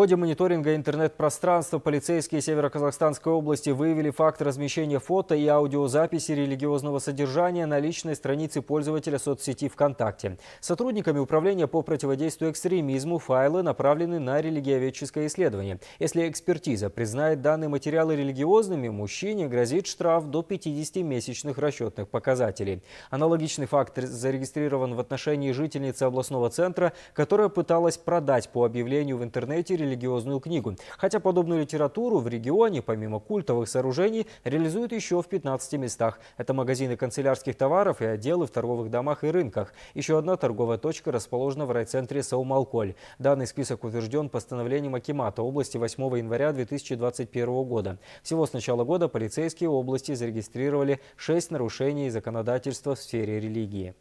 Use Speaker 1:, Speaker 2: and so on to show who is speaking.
Speaker 1: В ходе мониторинга интернет-пространства полицейские Североказахстанской области выявили факт размещения фото и аудиозаписи религиозного содержания на личной странице пользователя соцсети ВКонтакте. Сотрудниками Управления по противодействию экстремизму файлы направлены на религиоведческое исследование. Если экспертиза признает данные материалы религиозными, мужчине грозит штраф до 50 месячных расчетных показателей. Аналогичный факт зарегистрирован в отношении жительницы областного центра, которая пыталась продать по объявлению в интернете религиозные религиозную книгу. Хотя подобную литературу в регионе, помимо культовых сооружений, реализуют еще в 15 местах. Это магазины канцелярских товаров и отделы в торговых домах и рынках. Еще одна торговая точка расположена в райцентре Саумалколь. Данный список утвержден постановлением Акимата области 8 января 2021 года. Всего с начала года полицейские области зарегистрировали 6 нарушений законодательства в сфере религии.